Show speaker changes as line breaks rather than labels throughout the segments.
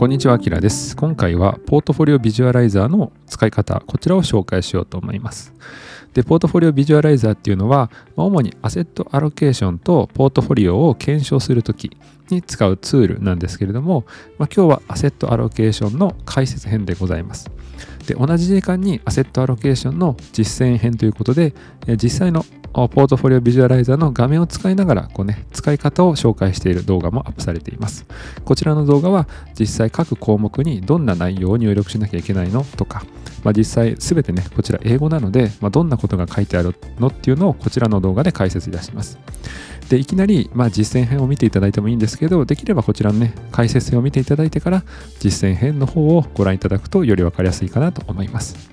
こんにちは、あきらです。今回はポートフォリオビジュアライザーの使い方、こちらを紹介しようと思います。で、ポートフォリオビジュアライザーっていうのは、主にアセットアロケーションとポートフォリオを検証するときに使うツールなんですけれども、まあ、今日はアセットアロケーションの解説編でございます。で、同じ時間にアセットアロケーションの実践編ということで、実際のポートフォリオビジュアライザーの画面を使いながらこう、ね、使い方を紹介している動画もアップされています。こちらの動画は実際各項目にどんな内容を入力しなきゃいけないのとか、まあ、実際全てね、こちら英語なので、まあ、どんなことが書いてあるのっていうのをこちらの動画で解説いたします。で、いきなり、まあ、実践編を見ていただいてもいいんですけど、できればこちらのね、解説編を見ていただいてから実践編の方をご覧いただくとより分かりやすいかなと思います。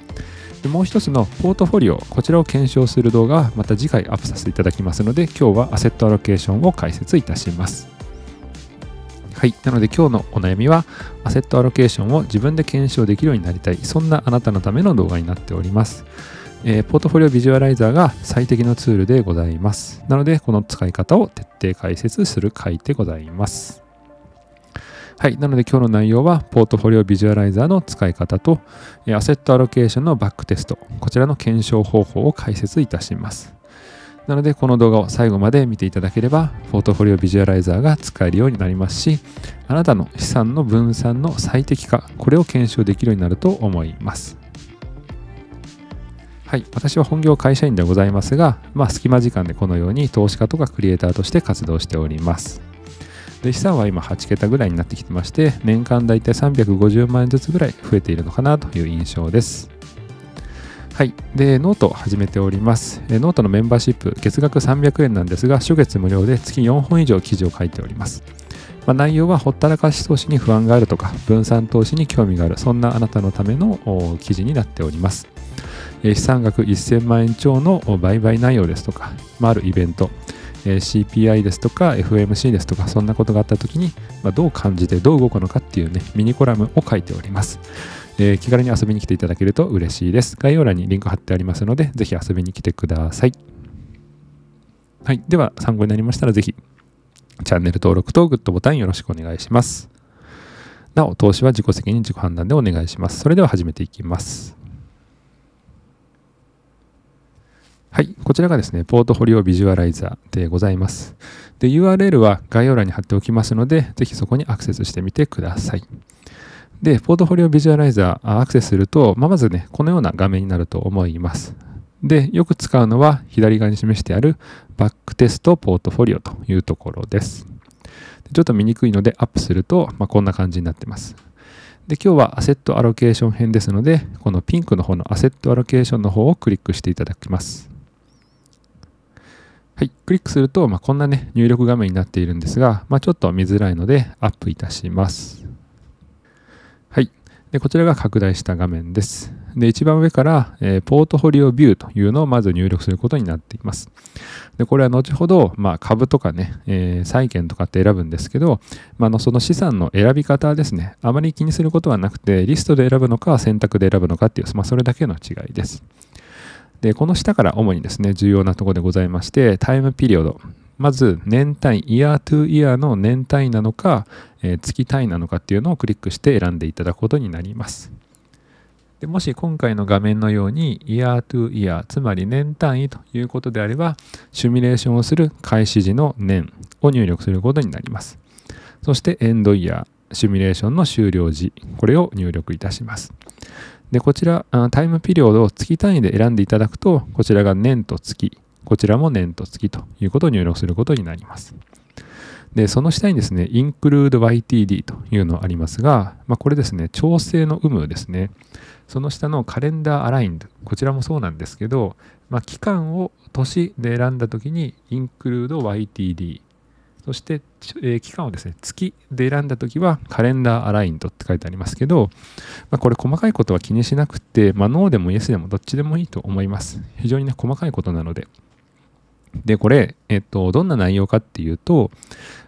でもう一つのポートフォリオこちらを検証する動画はまた次回アップさせていただきますので今日はアセットアロケーションを解説いたしますはい。なので今日のお悩みは、アセットアロケーションを自分で検証できるようになりたい。そんなあなたのための動画になっております。えー、ポートフォリオビジュアライザーが最適のツールでございます。なので、この使い方を徹底解説する回でございます。はい。なので今日の内容は、ポートフォリオビジュアライザーの使い方と、アセットアロケーションのバックテスト、こちらの検証方法を解説いたします。なので、この動画を最後まで見ていただければ、ポートフォリオビジュアライザーが使えるようになりますし、あなたの資産の分散の最適化、これを検証できるようになると思います。はい、私は本業会社員でございますが、まあ、隙間時間でこのように投資家とかクリエイターとして活動しております。で資産は今8桁ぐらいになってきてまして年間だいたい350万円ずつぐらい増えているのかなという印象ですはい。で、ノートを始めております。ノートのメンバーシップ、月額300円なんですが、初月無料で月4本以上記事を書いております。まあ、内容はほったらかし投資に不安があるとか、分散投資に興味がある、そんなあなたのための記事になっております。資産額1000万円超の売買内容ですとか、まあ、あるイベント、え CPI ですとか FMC ですとかそんなことがあった時に、まどう感じてどう動くのかっていうねミニコラムを書いております、え気軽に遊びに来ていただけると嬉しいです概要欄にリンク貼ってありますのでぜひ遊びに来てくださいはい、では参考になりましたらぜひチャンネル登録とグッドボタンよろしくお願いしますなお投資は自己責任自己判断でお願いしますそれでは始めていきますはい、こちらがですね、ポートフォリオビジュアライザーでございます。で、URL は概要欄に貼っておきますので、ぜひそこにアクセスしてみてください。で、ポートフォリオビジュアライザーアクセスすると、まあ、まずね、このような画面になると思います。で、よく使うのは左側に示してあるバックテストポートフォリオというところです。ちょっと見にくいのでアップすると、まあ、こんな感じになってます。で、今日はアセットアロケーション編ですので、このピンクの方のアセットアロケーションの方をクリックしていただきます。はい、クリックすると、まあ、こんなね、入力画面になっているんですが、まあ、ちょっと見づらいのでアップいたします。はい。で、こちらが拡大した画面です。で、一番上から、えー、ポートフォリオビューというのをまず入力することになっています。で、これは後ほど、まあ、株とかね、えー、債券とかって選ぶんですけど、まあの、その資産の選び方ですね、あまり気にすることはなくて、リストで選ぶのか、選択で選ぶのかっていう、まあ、それだけの違いです。で、この下から主にですね、重要なところでございまして、タイムピリオド。まず、年単位、イヤートゥイヤーの年単位なのか、えー、月単位なのかっていうのをクリックして選んでいただくことになります。でもし今回の画面のように、イヤートゥイヤー、つまり年単位ということであれば、シミュレーションをする開始時の年を入力することになります。そして、エンドイヤー、シミュレーションの終了時、これを入力いたします。で、こちら、タイムピリオドを月単位で選んでいただくと、こちらが年と月、こちらも年と月ということを入力することになります。で、その下にですね、include YTD というのありますが、まあ、これですね、調整の有無ですね。その下のカレンダーアラインド、こちらもそうなんですけど、まあ、期間を年で選んだときに、include YTD そして、えー、期間をですね、月で選んだときは、カレンダーアラインドって書いてありますけど、まあ、これ細かいことは気にしなくて、まあ、ノーでもイエスでもどっちでもいいと思います。非常にね、細かいことなので。で、これ、えっと、どんな内容かっていうと、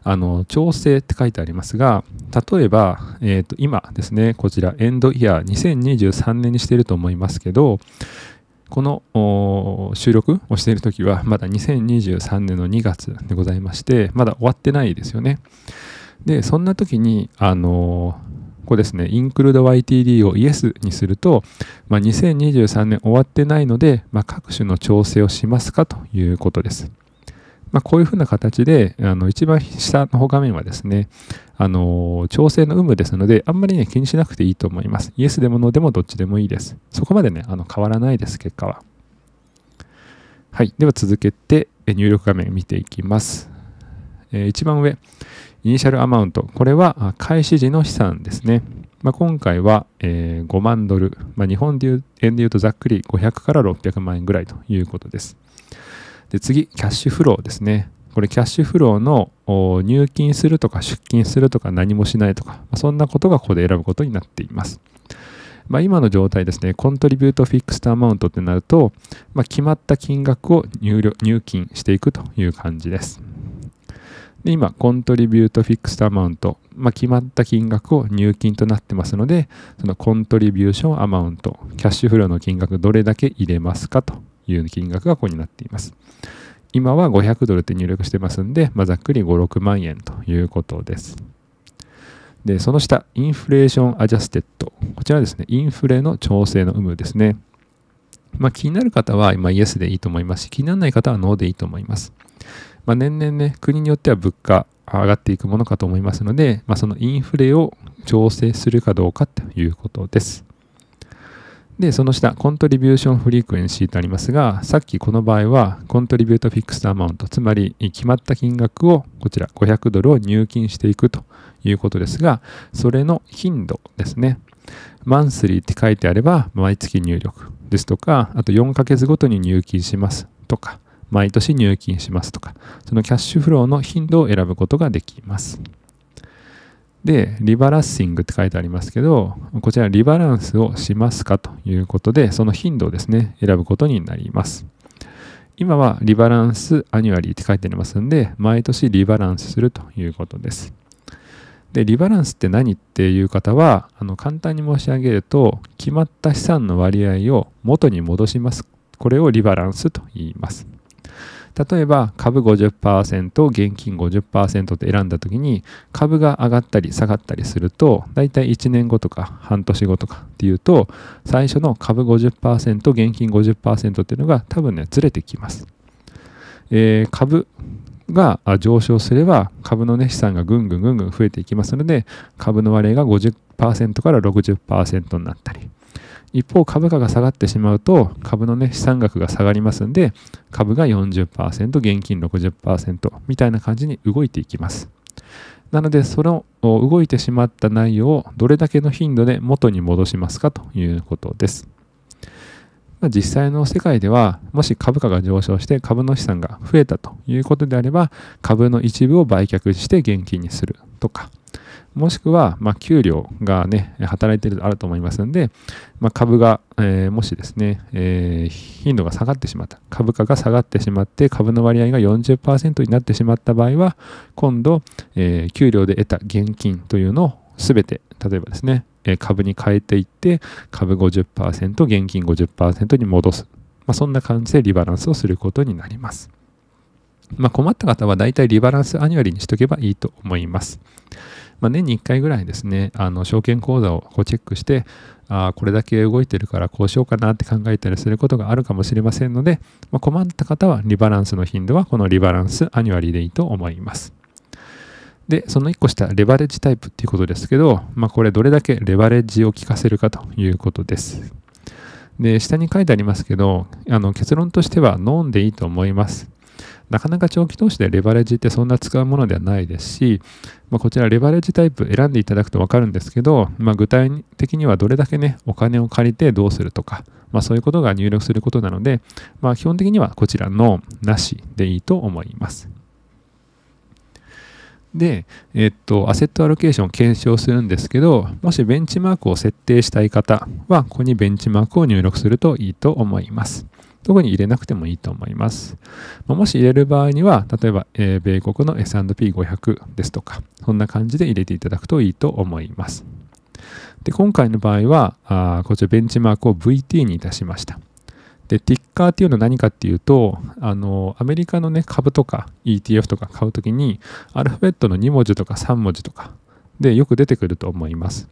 あの、調整って書いてありますが、例えば、えっと、今ですね、こちら、エンドイヤー2023年にしてると思いますけど、この収録をしている時はまだ2023年の2月でございましてまだ終わってないですよねでそんな時にあのここですねインクルード YTD をイエスにすると、まあ、2023年終わってないので、まあ、各種の調整をしますかということですまあ、こういうふうな形で、あの一番下の画面はですね、あの調整の有無ですので、あんまり、ね、気にしなくていいと思います。イエスでもノーでもどっちでもいいです。そこまでね、あの変わらないです、結果は。はい、では続けて入力画面見ていきます。えー、一番上、イニシャルアマウント。これは開始時の資産ですね。まあ、今回は、えー、5万ドル、まあ、日本円で言うとざっくり500から600万円ぐらいということです。で次、キャッシュフローですね。これキャッシュフローの入金するとか出金するとか何もしないとか、そんなことがここで選ぶことになっています。まあ、今の状態ですね、コントリビュートフィックストアマウントってなると、まあ、決まった金額を入力入金していくという感じです。で今、コントリビュートフィックストアマウント、まあ、決まった金額を入金となってますので、そのコントリビューションアマウント、キャッシュフローの金額どれだけ入れますかという金額がここになっています。今は500ドルって入力してますんで、まあ、ざっくり5、6万円ということです。で、その下、インフレーションアジャステッド。こちらですね、インフレの調整の有無ですね。まあ、気になる方は、まあ、イエスでいいと思いますし、気にならない方はノーでいいと思います。まあ、年々ね、国によっては物価上がっていくものかと思いますので、まあ、そのインフレを調整するかどうかということです。で、その下、コントリビューションフリークエンシーとありますが、さっきこの場合は、コントリビュートフィックスアマウント、つまり決まった金額を、こちら500ドルを入金していくということですが、それの頻度ですね。マンスリーって書いてあれば、毎月入力ですとか、あと4ヶ月ごとに入金しますとか、毎年入金しますとか、そのキャッシュフローの頻度を選ぶことができます。で、リバランシングって書いてありますけど、こちらリバランスをしますかということで、その頻度をですね、選ぶことになります。今はリバランスアニュアリーって書いてありますんで、毎年リバランスするということです。で、リバランスって何っていう方は、あの簡単に申し上げると、決まった資産の割合を元に戻します。これをリバランスと言います。例えば株50%現金50%って選んだ時に株が上がったり下がったりすると大体1年後とか半年後とかっていうと最初の株50%現金50%っていうのが多分ねずれてきます、えー、株が上昇すれば株の、ね、資産がぐんぐんぐんぐん増えていきますので株の割合が50%から60%になったり一方株価が下がってしまうと株のね資産額が下がりますんで株が40%現金60%みたいな感じに動いていきますなのでその動いてしまった内容をどれだけの頻度で元に戻しますかということです実際の世界ではもし株価が上昇して株の資産が増えたということであれば株の一部を売却して現金にするとかもしくは、まあ、給料がね、働いてるあると思いますので、まあ、株が、えー、もしですね、えー、頻度が下がってしまった、株価が下がってしまって、株の割合が40%になってしまった場合は、今度、えー、給料で得た現金というのを全て、例えばですね、株に変えていって、株50%、現金50%に戻す。まあ、そんな感じでリバランスをすることになります。まあ、困った方は大体リバランスアニュアルにしとけばいいと思います。まあ、年に1回ぐらいですね、あの証券口座をこうチェックして、あこれだけ動いてるからこうしようかなって考えたりすることがあるかもしれませんので、まあ、困った方はリバランスの頻度はこのリバランスアニュアリでいいと思います。で、その1個下、レバレッジタイプっていうことですけど、まあ、これどれだけレバレッジを効かせるかということです。で、下に書いてありますけど、あの結論としてはノンでいいと思います。なかなか長期投資でレバレッジってそんな使うものではないですし、まあ、こちらレバレッジタイプ選んでいただくと分かるんですけど、まあ、具体的にはどれだけねお金を借りてどうするとか、まあ、そういうことが入力することなので、まあ、基本的にはこちらのなしでいいと思います。で、えっと、アセットアロケーションを検証するんですけど、もしベンチマークを設定したい方は、ここにベンチマークを入力するといいと思います。特に入れなくてもいいと思います。もし入れる場合には、例えば、え米国の S&P500 ですとか、そんな感じで入れていただくといいと思います。で今回の場合はあ、こちらベンチマークを VT にいたしました。で、ティッカーっていうのは何かっていうと、あの、アメリカのね、株とか ETF とか買うときに、アルファベットの2文字とか3文字とかでよく出てくると思います。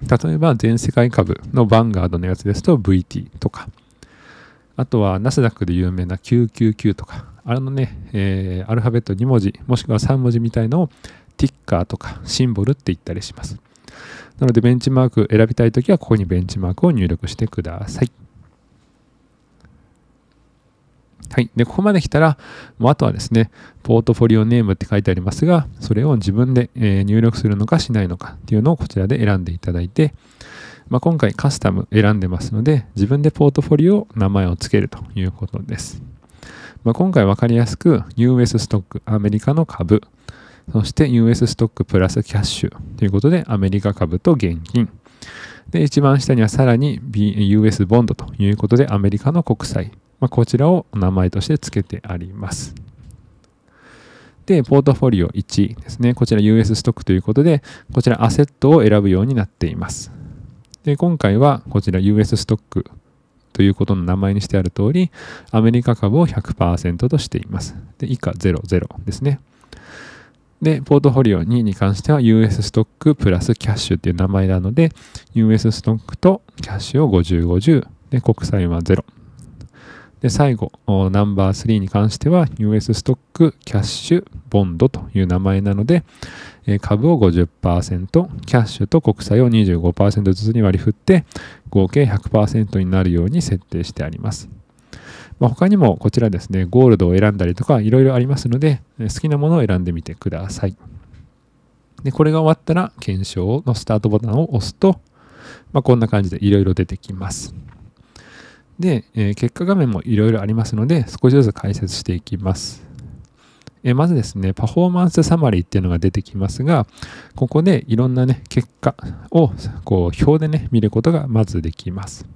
例えば、全世界株のヴァンガードのやつですと VT とか、あとはナスダックで有名な999とか、あれのね、えー、アルファベット2文字、もしくは3文字みたいのをティッカーとかシンボルって言ったりします。なのでベンチマーク選びたいときはここにベンチマークを入力してください。はい。で、ここまで来たら、もうあとはですね、ポートフォリオネームって書いてありますが、それを自分で入力するのかしないのかっていうのをこちらで選んでいただいて、まあ、今回カスタム選んでますので、自分でポートフォリオ、名前を付けるということです。まあ、今回分かりやすく US ストック、アメリカの株、そして US ストックプラスキャッシュということでアメリカ株と現金。で、一番下にはさらに、B、US ボンドということでアメリカの国債。まあ、こちらを名前として付けてあります。で、ポートフォリオ1ですね。こちら US ストックということで、こちらアセットを選ぶようになっています。で、今回はこちら US ストックということの名前にしてある通り、アメリカ株を100%としています。で、以下00ですね。で、ポートフォリオ2に関しては US ストックプラスキャッシュっていう名前なので、US ストックとキャッシュを50、50。で、国債は0。で、最後、ナンバー3に関しては、US ストック、キャッシュ、ボンドという名前なので、株を50%、キャッシュと国債を25%ずつに割り振って、合計100%になるように設定してあります。まあ、他にもこちらですね、ゴールドを選んだりとか、いろいろありますので、好きなものを選んでみてください。で、これが終わったら、検証のスタートボタンを押すと、まあ、こんな感じでいろいろ出てきます。で、えー、結果画面もいろいろありますので、少しずつ解説していきます。えー、まずですね、パフォーマンスサマリーっていうのが出てきますが、ここでいろんなね、結果をこう表でね、見ることがまずできます。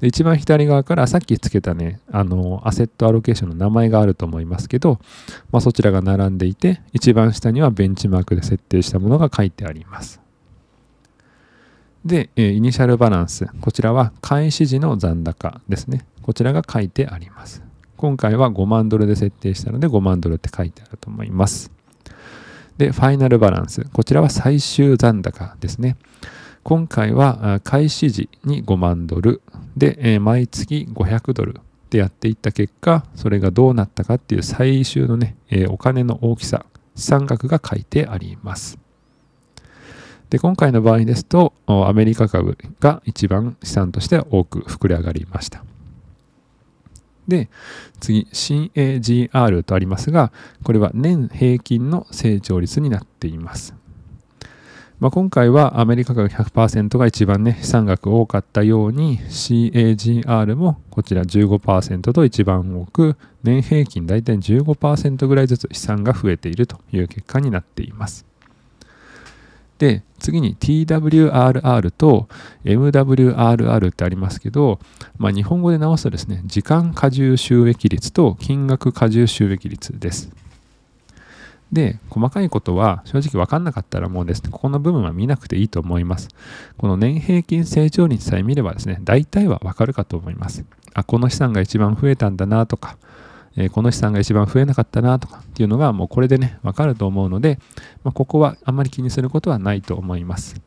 で一番左側からさっきつけたね、あの、アセットアロケーションの名前があると思いますけど、まあ、そちらが並んでいて、一番下にはベンチマークで設定したものが書いてあります。で、えイニシャルバランス。こちらは開始時の残高ですね。こちらが書いてあります。今回は5万ドルで設定したので5万ドルって書いてあると思います。で、ファイナルバランス。こちらは最終残高ですね。今回は開始時に5万ドルで、毎月500ドルでやっていった結果、それがどうなったかっていう最終のね、お金の大きさ、資産額が書いてあります。で、今回の場合ですと、アメリカ株が一番資産として多く膨れ上がりました。で、次、CAGR とありますが、これは年平均の成長率になっています。まあ、今回はアメリカ株100%が一番ね、資産額多かったように、CAGR もこちら15%と一番多く、年平均大体15%ぐらいずつ資産が増えているという結果になっています。で次に TWRR と MWRR ってありますけど、まあ、日本語で直すとですね時間過重収益率と金額過重収益率です。で、細かいことは正直分かんなかったらもうですね、ここの部分は見なくていいと思います。この年平均成長率さえ見ればですね、大体は分かるかと思います。あ、この資産が一番増えたんだなとか、えー、この資産が一番増えなかったなとかっていうのがもうこれでね分かると思うので、まあ、ここはあんまり気にすることはないと思います。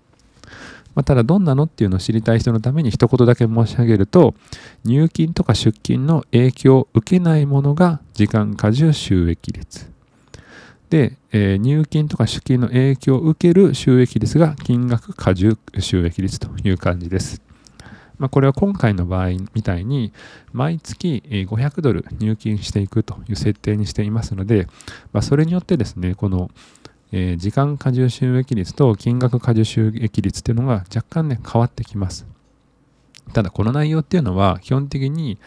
まあ、ただどんなのっていうのを知りたい人のために一言だけ申し上げると入金とか出金の影響を受けないものが時間過重収益率で、えー、入金とか出金の影響を受ける収益率が金額過重収益率という感じですまあ、これは今回の場合みたいに毎月500ドル入金していくという設定にしていますので、まあ、それによってですねこのえ時間過重収益率と金額過重収益率っていうのが若干ね変わってきますただこの内容っていうのは基本的に、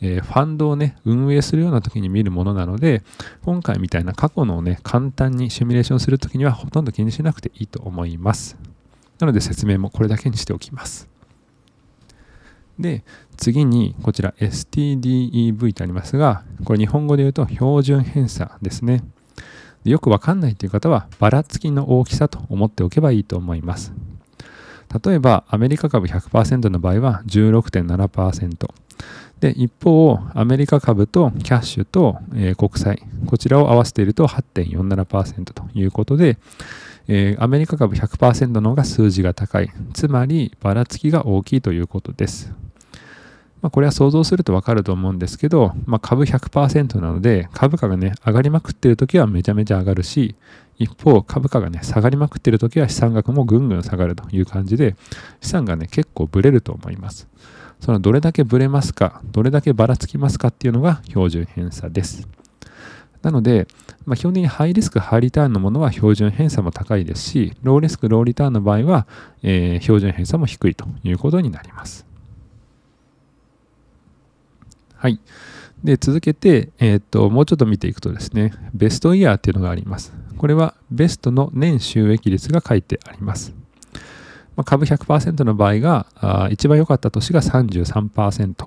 えファンドをね運営するような時に見るものなので今回みたいな過去のをね簡単にシミュレーションする時にはほとんど気にしなくていいと思いますなので説明もこれだけにしておきますで、次にこちら STDEV とありますが、これ日本語で言うと標準偏差ですね。でよくわかんないという方は、ばらつきの大きさと思っておけばいいと思います。例えば、アメリカ株100%の場合は16.7%。で、一方、アメリカ株とキャッシュと、えー、国債、こちらを合わせていると8.47%ということで、えー、アメリカ株100%の方が数字が高い。つまり、ばらつきが大きいということです。まあ、これは想像するとわかると思うんですけど、まあ、株100%なので、株価がね、上がりまくってる時はめちゃめちゃ上がるし、一方、株価がね、下がりまくってる時は資産額もぐんぐん下がるという感じで、資産がね、結構ブレると思います。そのどれだけブレますか、どれだけばらつきますかっていうのが標準偏差です。なので、まあ、基本的にハイリスク、ハイリターンのものは標準偏差も高いですし、ローリスク、ローリターンの場合は、えー、標準偏差も低いということになります。はい。で、続けて、えー、っと、もうちょっと見ていくとですね、ベストイヤーっていうのがあります。これはベストの年収益率が書いてあります。まあ、株100%の場合が、あ一番良かった年が33%。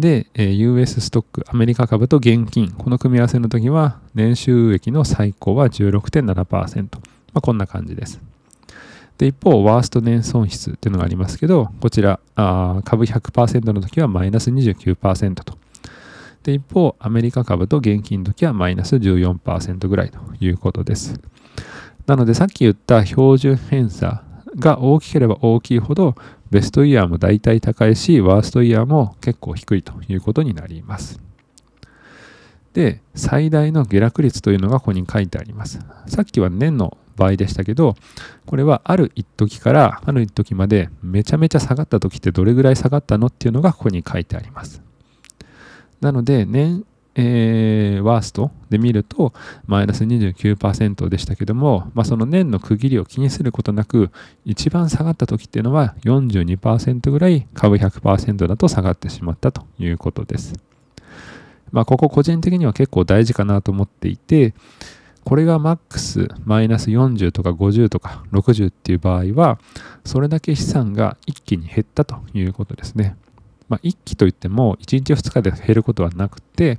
で、え US ストック、アメリカ株と現金、この組み合わせの時は、年収益の最高は16.7%。まあ、こんな感じです。で、一方、ワースト年損失っていうのがありますけど、こちら、あ株100%の時はマイナス29%と。で、一方、アメリカ株と現金の時はマイナス14%ぐらいということです。なので、さっき言った標準偏差が大きければ大きいほど、ベストイヤーも大体高いし、ワーストイヤーも結構低いということになります。で、最大の下落率というのがここに書いてあります。さっきは年の場合でしたけど、これはある一時からある一時までめちゃめちゃ下がった時ってどれぐらい下がったのっていうのがここに書いてあります。なので、年えー、ワーストで見るとマイナス29%でしたけども、まあ、その年の区切りを気にすることなく一番下がった時っていうのは42%ぐらい株100%だと下がってしまったということです。まあ、ここ個人的には結構大事かなと思っていてこれがマックスマイナス40とか50とか60っていう場合はそれだけ資産が一気に減ったということですね。まあ、1期といっても1日2日で減ることはなくて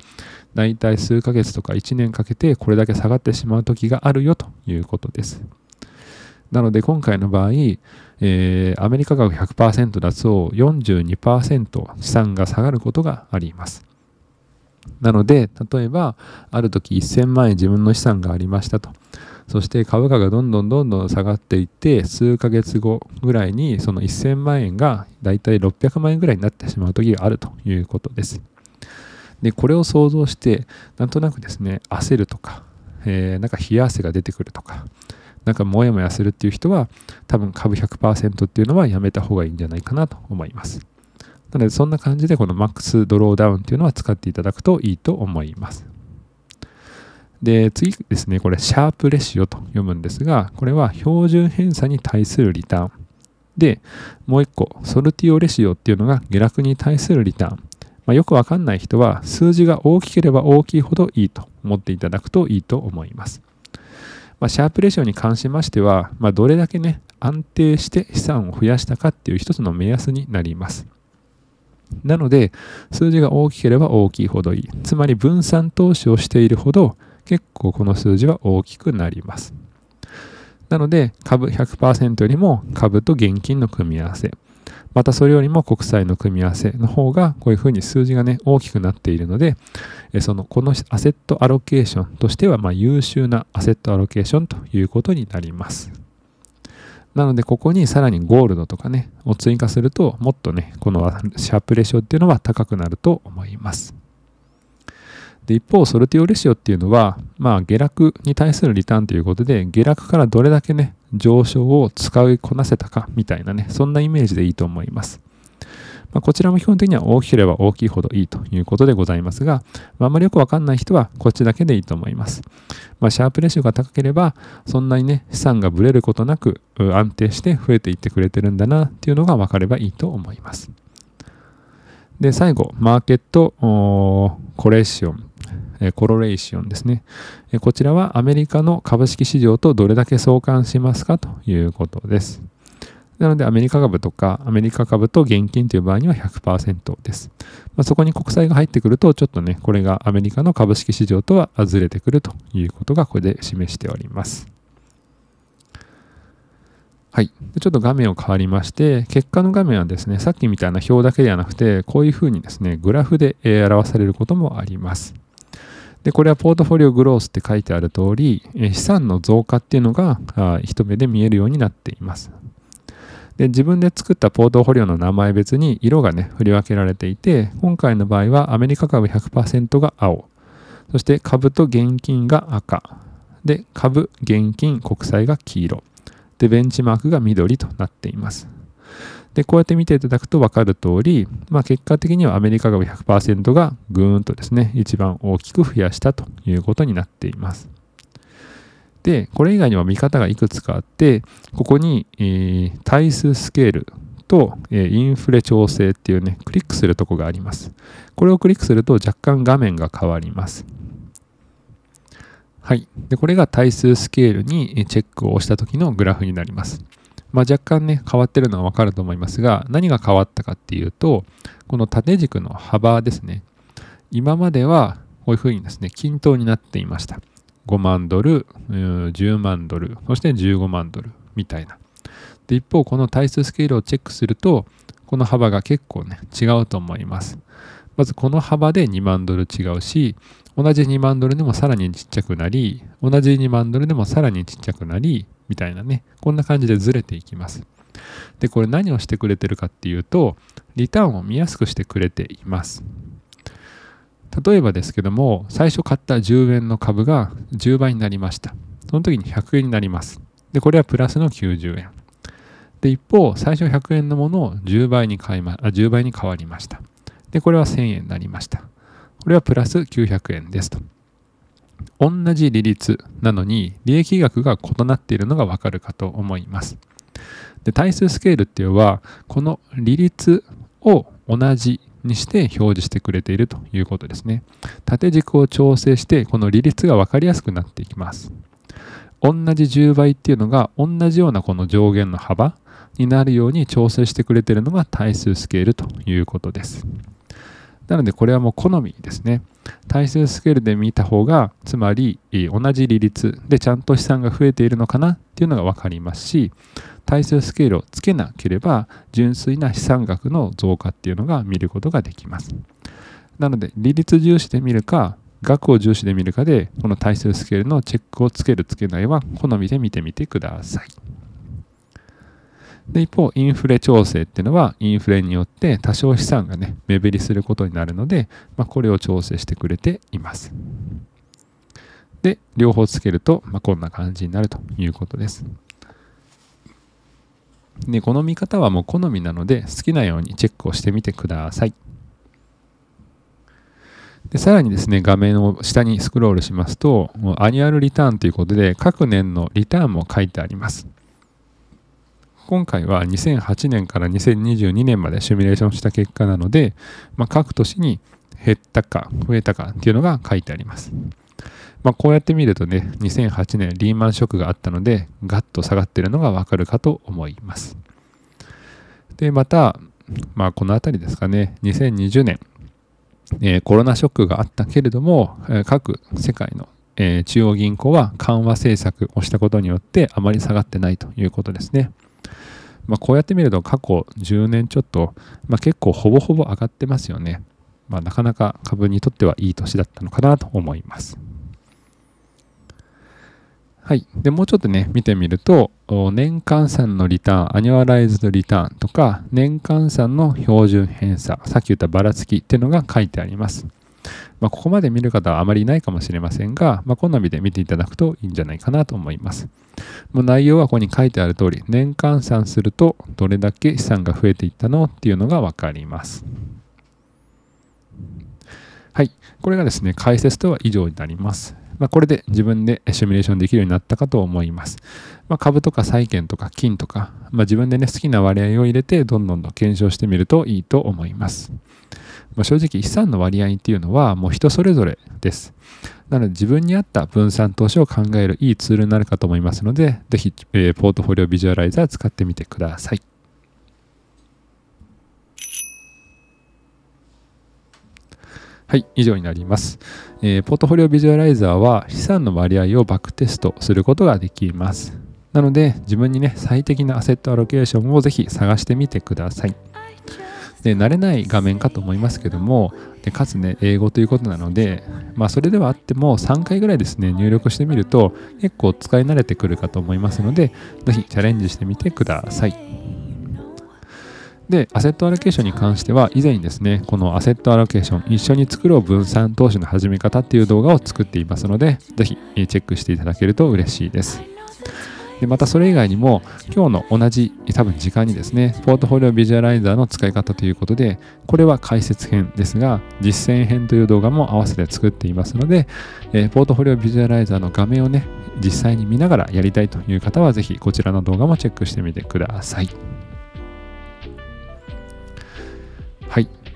だいたい数ヶ月とか1年かけてこれだけ下がってしまう時があるよということです。なので今回の場合、えー、アメリカ株100%だと42%資産が下がることがあります。なので例えばある時1000万円自分の資産がありましたと。そして株価がどんどんどんどん下がっていって数ヶ月後ぐらいにその1000万円がだいたい600万円ぐらいになってしまう時があるということです。でこれを想像してなんとなくですね焦るとか、えー、なんか冷や汗が出てくるとかなんかモヤモヤするっていう人は多分株100%っていうのはやめた方がいいんじゃないかなと思います。なのでそんな感じでこのマックスドローダウンっていうのは使っていただくといいと思います。で、次ですね、これ、シャープレシオと読むんですが、これは標準偏差に対するリターン。で、もう一個、ソルティオレシオっていうのが下落に対するリターン。まあ、よくわかんない人は、数字が大きければ大きいほどいいと思っていただくといいと思います。まあ、シャープレシオに関しましては、まあ、どれだけね、安定して資産を増やしたかっていう一つの目安になります。なので、数字が大きければ大きいほどいい。つまり分散投資をしているほど、結構この数字は大きくなります。なので株100%よりも株と現金の組み合わせ、またそれよりも国債の組み合わせの方がこういうふうに数字がね大きくなっているので、そのこのアセットアロケーションとしてはま優秀なアセットアロケーションということになります。なのでここにさらにゴールドとかねを追加するともっとねこのシャープレシオっていうのは高くなると思います。で、一方、ソルティオレシオっていうのは、まあ、下落に対するリターンということで、下落からどれだけね、上昇を使いこなせたかみたいなね、そんなイメージでいいと思います。まあ、こちらも基本的には大きければ大きいほどいいということでございますが、まあ、あまりよくわかんない人はこっちだけでいいと思います。まあ、シャープレシオが高ければ、そんなにね、資産がぶれることなく安定して増えていってくれてるんだなっていうのがわかればいいと思います。で、最後、マーケットコレーションコロレーションですね。こちらはアメリカの株式市場とどれだけ相関しますかということです。なので、アメリカ株とか、アメリカ株と現金という場合には100%です。まあ、そこに国債が入ってくると、ちょっとね、これがアメリカの株式市場とはずれてくるということが、これで示しております。はい。ちょっと画面を変わりまして、結果の画面はですね、さっきみたいな表だけではなくて、こういうふうにですね、グラフで表されることもあります。でこれはポートフォリオグロースって書いてある通り、え資産の増加っていうのが一目で見えるようになっています。で自分で作ったポートフォリオの名前別に色がね振り分けられていて今回の場合はアメリカ株100%が青そして株と現金が赤で株現金国債が黄色でベンチマークが緑となっています。で、こうやって見ていただくと分かる通り、まあ、結果的にはアメリカ株100%がぐーんとですね、一番大きく増やしたということになっています。で、これ以外にも見方がいくつかあって、ここに、えー、対数スケールと、えー、インフレ調整っていうね、クリックするとこがあります。これをクリックすると若干画面が変わります。はい。で、これが対数スケールにチェックを押した時のグラフになります。まあ、若干ね変わってるのはわかると思いますが何が変わったかっていうとこの縦軸の幅ですね今まではこういうふうにですね均等になっていました5万ドル10万ドルそして15万ドルみたいなで一方この対数スケールをチェックするとこの幅が結構ね違うと思いますまずこの幅で2万ドル違うし同じ2万ドルでもさらにちっちゃくなり同じ2万ドルでもさらにちっちゃくなりみたいなね、こんな感じでずれていきます。で、これ何をしてくれてるかっていうと、リターンを見やすくしてくれています。例えばですけども、最初買った10円の株が10倍になりました。その時に100円になります。で、これはプラスの90円。で、一方、最初100円のものを10倍に買いま、10倍に変わりました。で、これは1000円になりました。これはプラス900円ですと。同じ利率なのに利益額が異なっているのがわかるかと思います。で対数スケールっていうのはこの利率を同じにして表示してくれているということですね。縦軸を調整してこの利率が分かりやすくなっていきます。同じ10倍っていうのが同じようなこの上限の幅になるように調整してくれているのが対数スケールということです。なのでこれはもう好みですね。対数スケールで見た方がつまり同じ利率でちゃんと資産が増えているのかなっていうのが分かりますし対数スケールをつけなければ純粋な資産額の増加っていうのが見ることができますなので利率重視で見るか額を重視で見るかでこの対数スケールのチェックをつけるつけないは好みで見てみてください。で、一方、インフレ調整っていうのは、インフレによって多少資産がね、目減りすることになるので、まあ、これを調整してくれています。で、両方つけると、まあ、こんな感じになるということです。で、この見方はもう好みなので、好きなようにチェックをしてみてください。でさらにですね、画面を下にスクロールしますと、アニュアルリターンということで、各年のリターンも書いてあります。今回は2008年から2022年までシミュレーションした結果なので、まあ、各年に減ったか増えたかっていうのが書いてあります。まあ、こうやって見るとね、2008年リーマンショックがあったので、ガッと下がっているのがわかるかと思います。で、また、まあ、この辺りですかね、2020年、えー、コロナショックがあったけれども、え各世界の、え中央銀行は緩和政策をしたことによってあまり下がってないということですね。まあ、こうやって見ると過去10年ちょっと、まあ、結構ほぼほぼ上がってますよね。まあ、なかなか株にとってはいい年だったのかなと思います。はい。で、もうちょっとね、見てみると、年間産のリターン、アニュアライズドリターンとか、年間産の標準偏差、さっき言ったばらつきっていうのが書いてあります。まあ、ここまで見る方はあまりいないかもしれませんが、まあ、好みで見ていただくといいんじゃないかなと思います。もう内容はここに書いてある通り、年換算するとどれだけ資産が増えていったのっていうのがわかります。はい。これがですね、解説とは以上になります。まあ、これで自分でシミュレーションできるようになったかと思います。まあ、株とか債券とか金とか、まあ、自分でね、好きな割合を入れて、どんどんと検証してみるといいと思います。まあ、正直資産の割合っていうのはもう人それぞれです。なので自分に合った分散投資を考えるいいツールになるかと思いますので、ぜひ、えー、ポートフォリオビジュアライザー使ってみてください。はい、以上になります、えー、ポートフォリオビジュアライザーは資産の割合をバックテストすることができます。なので自分にね最適なアセットアロケーションをぜひ探してみてください。で慣れない画面かと思いますけどもでかつね英語ということなので、まあ、それではあっても3回ぐらいですね入力してみると結構使い慣れてくるかと思いますので是非チャレンジしてみてください。で、アセットアロケーションに関しては、以前にですね、このアセットアロケーション、一緒に作ろう分散投資の始め方っていう動画を作っていますので、是非チェックしていただけると嬉しいです。でまたそれ以外にも今日の同じ多分時間にですねポートフォリオビジュアライザーの使い方ということでこれは解説編ですが実践編という動画も合わせて作っていますので、えー、ポートフォリオビジュアライザーの画面をね実際に見ながらやりたいという方は是非こちらの動画もチェックしてみてください。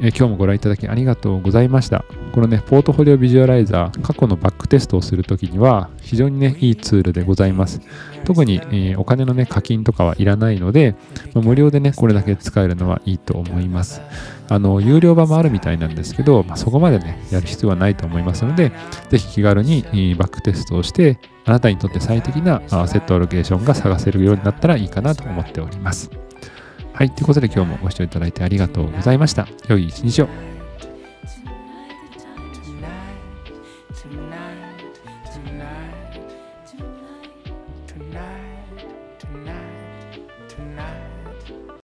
え今日もご覧いただきありがとうございました。このね、ポートフォリオビジュアライザー、過去のバックテストをするときには、非常にね、いいツールでございます。特に、えー、お金のね、課金とかはいらないので、ま無料でね、これだけ使えるのはいいと思います。あの、有料版もあるみたいなんですけど、まあ、そこまでね、やる必要はないと思いますので、ぜひ気軽に、えー、バックテストをして、あなたにとって最適なセットアロケーションが探せるようになったらいいかなと思っております。はい、ということで今日もご視聴いただいてありがとうございました。良い一日を。